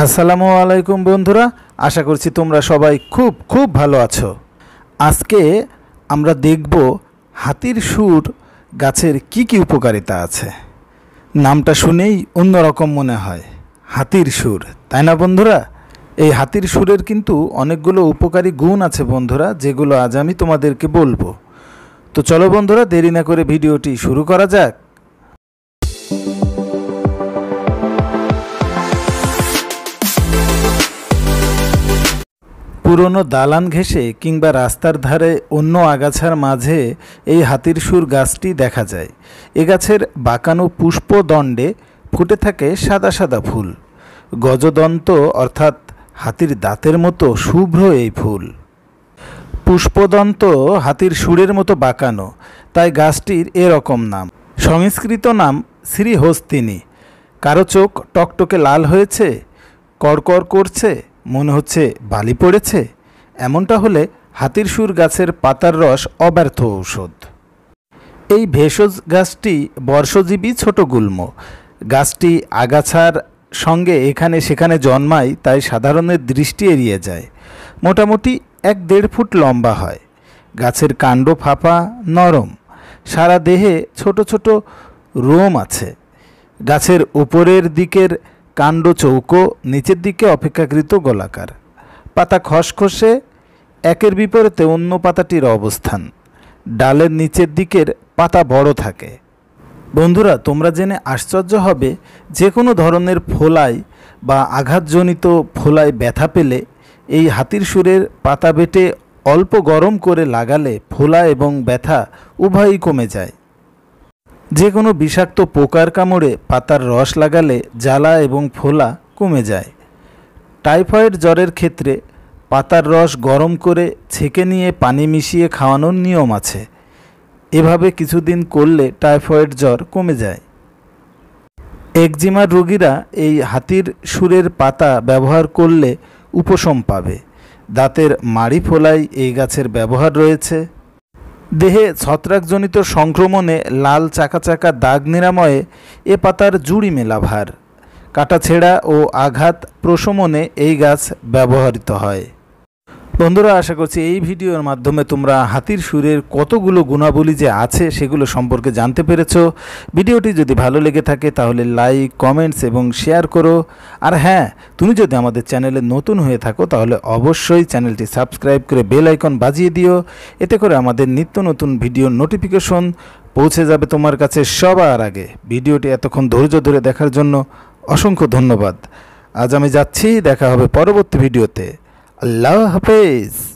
আসসালামু আলাইকুম বন্ধুরা আশা করছি তোমরা সবাই খুব খুব ভালো আছো আজকে আমরা দেখব হাতির সুর গাছের কি কি উপকারিতা আছে নামটা শুনেই অন্যরকম মনে হয় হাতির সুর তাই না বন্ধুরা এই হাতির সুরের কিন্তু অনেকগুলো উপকারী গুণ আছে বন্ধুরা যেগুলো আজ আমি তোমাদেরকে বলবো তো চলো বন্ধুরা দেরি না করে ভিডিওটি শুরু করা যাক পুরনো দালান ঘেঁষে কিংবা রাস্তার ধারে অন্য আগাছার মাঝে এই হাতির সুর গাছটি দেখা যায় এ গাছের বাঁকানো পুষ্পদণ্ডে ফুটে থাকে সাদা সাদা ফুল গজদন্ত অর্থাৎ হাতির দাঁতের মতো শুভ্র এই ফুল পুষ্পদন্ত হাতির সুরের মতো বাঁকানো তাই গাছটির এরকম নাম সংস্কৃত নাম শ্রীহস্তিনী কারো চোখ টকটকে লাল হয়েছে কড়কড় করছে মনে হচ্ছে বালি পড়েছে এমনটা হলে হাতির সুর গাছের পাতার রস অব্যর্থ ঔষধ এই ভেষজ গাছটি বর্ষজীবী ছোট গুল্ম গাছটি আগাছার সঙ্গে এখানে সেখানে জন্মায় তাই সাধারণের দৃষ্টি এড়িয়ে যায় মোটামুটি এক দেড় ফুট লম্বা হয় গাছের কাণ্ড ফাঁপা নরম সারা দেহে ছোট ছোট রোম আছে গাছের উপরের দিকের কাণ্ড চৌকো নিচের দিকে অপেক্ষাকৃত গোলাকার পাতা খসখসে একের বিপরীতে অন্য পাতাটির অবস্থান ডালের নিচের দিকের পাতা বড় থাকে বন্ধুরা তোমরা জেনে আশ্চর্য হবে যে কোনো ধরনের ফোলাই বা আঘাতজনিত ফোলায় ব্যথা পেলে এই হাতির সুরের পাতা বেটে অল্প গরম করে লাগালে ফোলা এবং ব্যথা উভয়ই কমে যায় যে কোনো বিষাক্ত পোকার কামড়ে পাতার রস লাগালে জ্বালা এবং ফোলা কমে যায় টাইফয়েড জ্বরের ক্ষেত্রে পাতার রস গরম করে ছেঁকে নিয়ে পানি মিশিয়ে খাওয়ানোর নিয়ম আছে এভাবে কিছুদিন করলে টাইফয়েড জ্বর কমে যায় একজিমার রোগীরা এই হাতির সুরের পাতা ব্যবহার করলে উপশম পাবে দাঁতের মাড়ি ফোলায় এই গাছের ব্যবহার রয়েছে দেহে ছত্রাকজনিত সংক্রমণে লাল চাকা চাকা দাগ নিরাময়ে এ পাতার জুড়ি মেলাভার কাটাছেড়া ও আঘাত প্রশমনে এই গাছ ব্যবহৃত হয় বন্ধুরা আশা করছি এই ভিডিওর মাধ্যমে তোমরা হাতির সুরের কতগুলো গুণাবলী যে আছে সেগুলো সম্পর্কে জানতে পেরেছ ভিডিওটি যদি ভালো লেগে থাকে তাহলে লাইক কমেন্টস এবং শেয়ার করো আর হ্যাঁ তুমি যদি আমাদের চ্যানেলে নতুন হয়ে থাকো তাহলে অবশ্যই চ্যানেলটি সাবস্ক্রাইব করে বেল আইকন বাজিয়ে দিও এতে করে আমাদের নিত্য নতুন ভিডিওর নোটিফিকেশন পৌঁছে যাবে তোমার কাছে সবার আগে ভিডিওটি এতক্ষণ ধৈর্য ধরে দেখার জন্য অসংখ্য ধন্যবাদ আজ আমি যাচ্ছি দেখা হবে পরবর্তী ভিডিওতে আল্লাহ হাফেজ